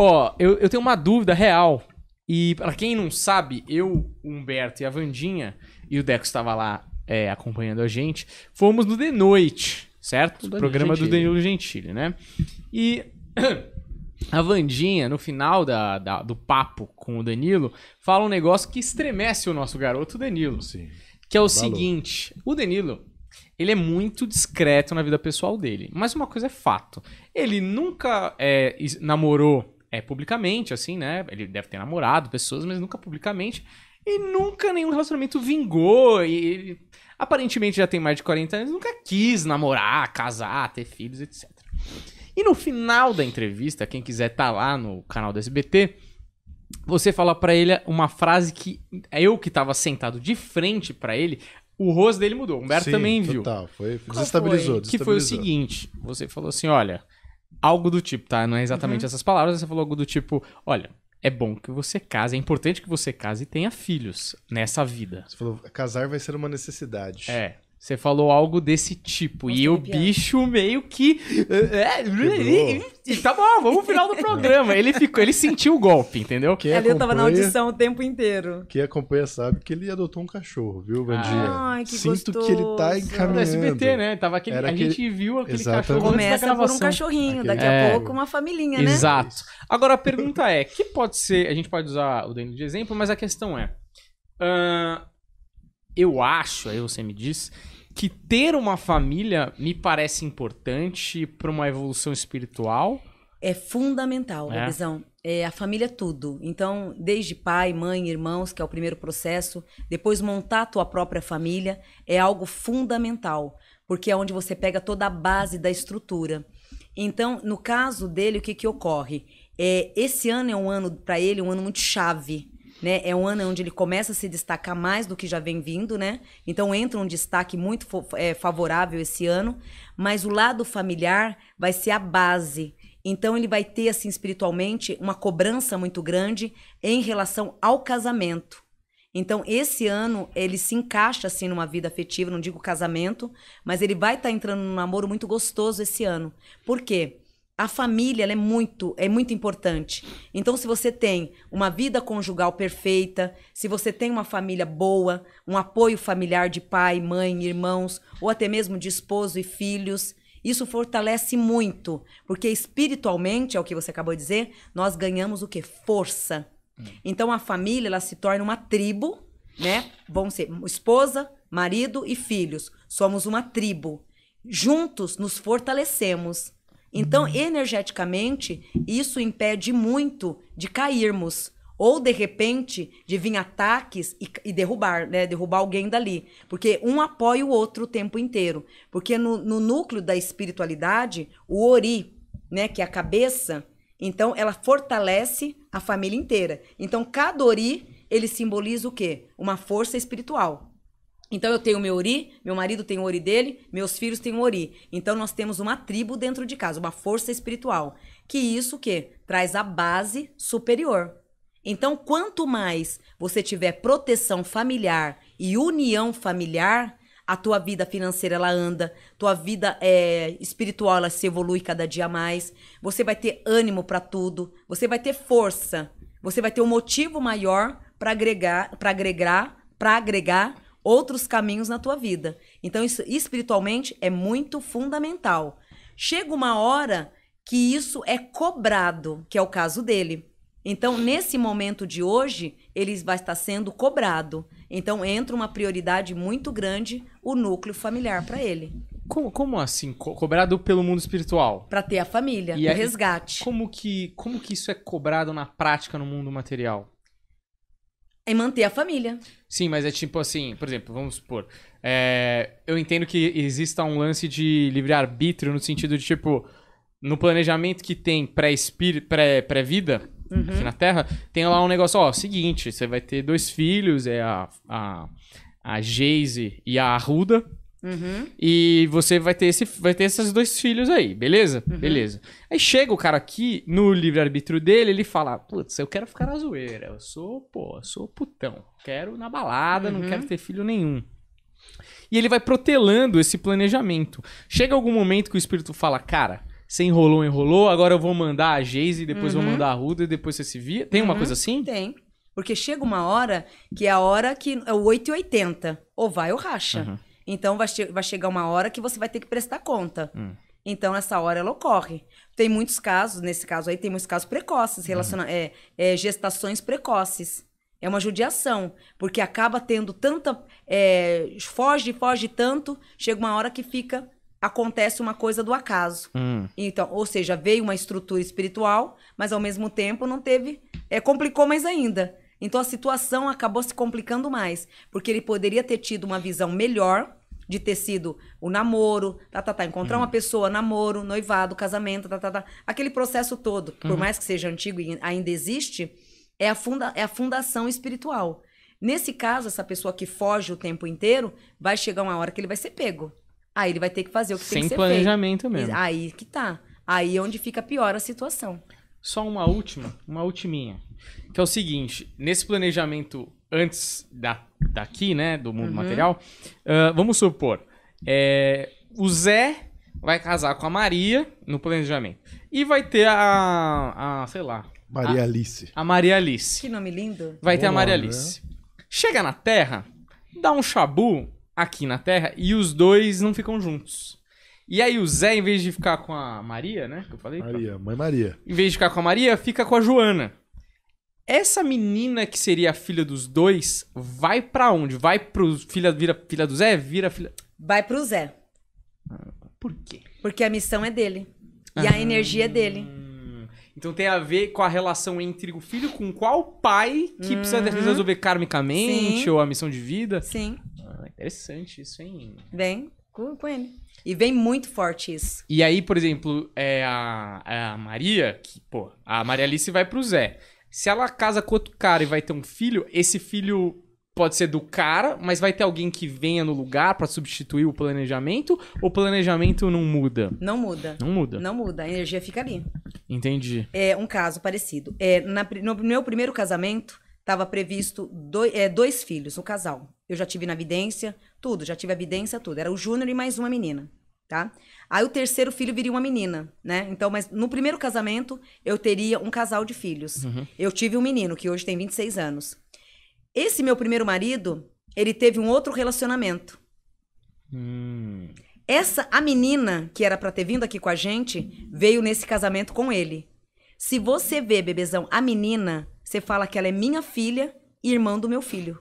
Ó, oh, eu, eu tenho uma dúvida real. E para quem não sabe, eu, o Humberto e a Vandinha, e o Deco estava lá é, acompanhando a gente, fomos no The Noite, certo? O programa Gentili. do Danilo Gentili, né? E a Vandinha, no final da, da, do papo com o Danilo, fala um negócio que estremece o nosso garoto Danilo. Sim. Que é o Valor. seguinte: o Danilo, ele é muito discreto na vida pessoal dele. Mas uma coisa é fato: ele nunca é, namorou é, publicamente, assim, né? Ele deve ter namorado pessoas, mas nunca publicamente. E nunca nenhum relacionamento vingou. E ele, aparentemente já tem mais de 40 anos, nunca quis namorar, casar, ter filhos, etc. E no final da entrevista, quem quiser tá lá no canal do SBT, você fala para ele uma frase que é eu que tava sentado de frente para ele, o rosto dele mudou. O Humberto Sim, também viu. Total, foi, desestabilizou, foi? desestabilizou. Que foi o seguinte: você falou assim, olha algo do tipo, tá? Não é exatamente uhum. essas palavras, você falou algo do tipo, olha, é bom que você case, é importante que você case e tenha filhos nessa vida. Você falou, casar vai ser uma necessidade. É, você falou algo desse tipo. Nossa, e o piada. bicho meio que. É, é, e tá bom, vamos ao final do programa. ele ficou, ele sentiu o golpe, entendeu? Quem Ali eu tava na audição o tempo inteiro. Quem acompanha sabe que ele adotou um cachorro, viu, Vandinha? Ah, Ai, que Sinto gostoso. que ele tá encaminhando. No SBT, né? Tava aquele, Era a gente viu aquele Exatamente. cachorro. Começa por um cachorrinho, aquele... daqui a é... pouco uma familhinha, né? Exato. Agora a pergunta é: que pode ser. A gente pode usar o Danilo de exemplo, mas a questão é. Uh, eu acho, aí você me diz, que ter uma família me parece importante para uma evolução espiritual. É fundamental, é. visão. É, a família é tudo. Então, desde pai, mãe, irmãos, que é o primeiro processo, depois montar a tua própria família é algo fundamental, porque é onde você pega toda a base da estrutura. Então, no caso dele, o que, que ocorre? É, esse ano é um ano, para ele, um ano muito chave né? É um ano onde ele começa a se destacar mais do que já vem vindo, né? Então entra um destaque muito é, favorável esse ano, mas o lado familiar vai ser a base. Então ele vai ter assim espiritualmente uma cobrança muito grande em relação ao casamento. Então esse ano ele se encaixa assim numa vida afetiva, não digo casamento, mas ele vai estar tá entrando num namoro muito gostoso esse ano. Por quê? a família é muito é muito importante. Então, se você tem uma vida conjugal perfeita, se você tem uma família boa, um apoio familiar de pai, mãe, irmãos, ou até mesmo de esposo e filhos, isso fortalece muito, porque espiritualmente, é o que você acabou de dizer, nós ganhamos o que força. Hum. Então a família ela se torna uma tribo, né? Vão ser esposa, marido e filhos. Somos uma tribo. Juntos nos fortalecemos. Então, energeticamente, isso impede muito de cairmos. Ou, de repente, de vir ataques e, e derrubar, né? Derrubar alguém dali. Porque um apoia o outro o tempo inteiro. Porque no, no núcleo da espiritualidade, o ori, né? Que é a cabeça, então ela fortalece a família inteira. Então, cada ori, ele simboliza o quê? Uma força espiritual. Então eu tenho meu ori, meu marido tem o ori dele, meus filhos têm o ori. Então nós temos uma tribo dentro de casa, uma força espiritual. Que isso quê? Traz a base superior. Então quanto mais você tiver proteção familiar e união familiar, a tua vida financeira ela anda, tua vida é, espiritual ela se evolui cada dia mais. Você vai ter ânimo para tudo, você vai ter força, você vai ter um motivo maior para agregar, para agregar, para agregar outros caminhos na tua vida. Então, isso espiritualmente é muito fundamental. Chega uma hora que isso é cobrado, que é o caso dele. Então, nesse momento de hoje, ele vai estar sendo cobrado. Então, entra uma prioridade muito grande o núcleo familiar para ele. Como, como assim? Co cobrado pelo mundo espiritual? Para ter a família, e o aí, resgate. Como que, como que isso é cobrado na prática no mundo material? é manter a família. Sim, mas é tipo assim, por exemplo, vamos supor. É, eu entendo que exista um lance de livre-arbítrio no sentido de, tipo, no planejamento que tem pré-vida pré, uhum. aqui na Terra, tem lá um negócio, ó, seguinte, você vai ter dois filhos, é a, a, a Geise e a Arruda. Uhum. E você vai ter, esse, vai ter esses dois filhos aí, beleza? Uhum. Beleza. Aí chega o cara aqui, no livre-arbítrio dele, ele fala: Putz, eu quero ficar na zoeira. Eu sou, pô, sou putão. Quero na balada, uhum. não quero ter filho nenhum. E ele vai protelando esse planejamento. Chega algum momento que o espírito fala: Cara, você enrolou, enrolou, agora eu vou mandar a Geise, depois vou uhum. mandar a Ruda e depois você se via. Tem uma uhum. coisa assim? Tem. Porque chega uma hora que é a hora que é o 8 e 80. Ou vai ou racha. Uhum. Então vai, che vai chegar uma hora que você vai ter que prestar conta. Hum. Então, essa hora ela ocorre. Tem muitos casos, nesse caso aí, tem muitos casos precoces, relaciona uhum. é, é, gestações precoces. É uma judiação, porque acaba tendo tanta. É, foge, foge tanto, chega uma hora que fica. Acontece uma coisa do acaso. Hum. Então, ou seja, veio uma estrutura espiritual, mas ao mesmo tempo não teve. É, complicou mais ainda. Então a situação acabou se complicando mais, porque ele poderia ter tido uma visão melhor de ter sido o namoro, tá, tá, tá, encontrar uhum. uma pessoa, namoro, noivado, casamento, tá, tá, tá. Aquele processo todo, por uhum. mais que seja antigo e ainda existe, é a, funda é a fundação espiritual. Nesse caso, essa pessoa que foge o tempo inteiro, vai chegar uma hora que ele vai ser pego. Aí ele vai ter que fazer o que Sem tem que ser feito. Sem planejamento mesmo. Aí que tá. Aí é onde fica pior a situação. Só uma última, uma ultiminha. Que é o seguinte, nesse planejamento antes da, daqui, né? Do mundo uhum. material. Uh, vamos supor, é, o Zé vai casar com a Maria no planejamento. E vai ter a. a sei lá. Maria a, Alice. A Maria Alice. Que nome lindo. Vai Boa, ter a Maria né? Alice. Né? Chega na Terra, dá um chabu aqui na Terra e os dois não ficam juntos. E aí o Zé, em vez de ficar com a Maria, né? Que eu falei. Maria, pra... mãe Maria. Em vez de ficar com a Maria, fica com a Joana. Essa menina que seria a filha dos dois vai para onde? Vai pro filha vira filha do Zé, vira filha Vai pro Zé. Por quê? Porque a missão é dele e ah. a energia é dele. Então tem a ver com a relação entre o filho com qual pai que uhum. precisa resolver karmicamente Sim. ou a missão de vida. Sim. Ah, interessante isso, hein? Vem com, com ele. E vem muito forte isso. E aí, por exemplo, é a, é a Maria, que, pô, a Maria Alice vai pro Zé. Se ela casa com outro cara e vai ter um filho, esse filho pode ser do cara, mas vai ter alguém que venha no lugar para substituir o planejamento? Ou o planejamento não muda? Não muda. Não muda. Não muda. A energia fica ali. Entendi. É um caso parecido. É, na, no meu primeiro casamento, estava previsto dois, é, dois filhos, um casal. Eu já tive na evidência, tudo, já tive a evidência, tudo. Era o Júnior e mais uma menina tá? Aí o terceiro filho viria uma menina, né? Então, mas no primeiro casamento eu teria um casal de filhos. Uhum. Eu tive um menino que hoje tem 26 anos. Esse meu primeiro marido, ele teve um outro relacionamento. Hum. Essa a menina que era para ter vindo aqui com a gente veio nesse casamento com ele. Se você vê, bebezão, a menina, você fala que ela é minha filha e irmã do meu filho.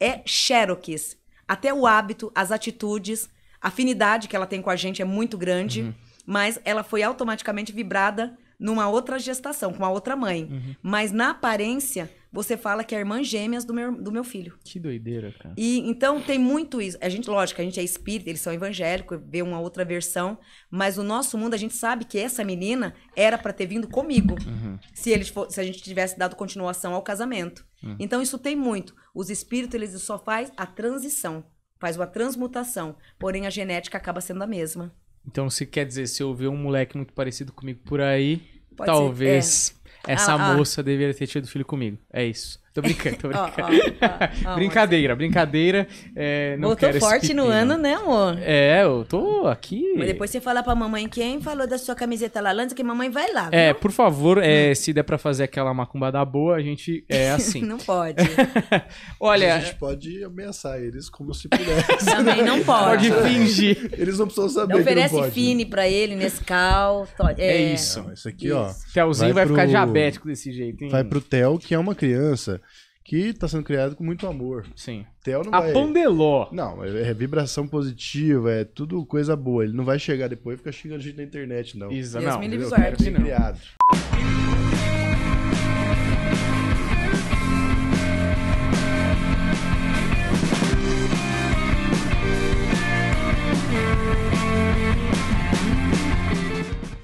É Cherokees. Até o hábito, as atitudes, a afinidade que ela tem com a gente é muito grande, uhum. mas ela foi automaticamente vibrada numa outra gestação, com uma outra mãe. Uhum. Mas na aparência, você fala que é irmã gêmeas do meu, do meu filho. Que doideira, cara. E então tem muito isso. A gente, lógico, a gente é espírita, eles são evangélicos, vê uma outra versão, mas o nosso mundo a gente sabe que essa menina era para ter vindo comigo. Uhum. Se eles se a gente tivesse dado continuação ao casamento. Uhum. Então isso tem muito. Os espíritos eles só faz a transição. Faz uma transmutação. Porém, a genética acaba sendo a mesma. Então, se quer dizer, se eu ver um moleque muito parecido comigo por aí, Pode talvez é. essa ah, ah. moça ah. deveria ter tido filho comigo. É isso. Tô brincando, tô brincando. oh, oh, oh, brincadeira, brincadeira. É, não Voltou forte no ano, né, amor? É, eu tô aqui. Mas depois você fala pra mamãe quem falou da sua camiseta Lalanta, que mamãe vai lá. É, viu? É, por favor, é, hum. se der pra fazer aquela macumba da boa, a gente é assim. não pode. Olha. A gente pode ameaçar eles como se pudesse. Também não pode. Pode fingir. Eles não precisam saber. Não oferece não pode. Fini pra ele, Nescau. To... É... é, isso. Não, isso aqui, isso. ó. Telzinho vai, vai pro... ficar diabético desse jeito, hein? Vai pro Tel, que é uma criança que está sendo criado com muito amor. Sim. Theo não a vai... Pandeló. Não, é, é, vibração positiva, é tudo coisa boa. Ele não vai chegar depois e ficar xingando a gente na internet, não. Isso, não. Deus não.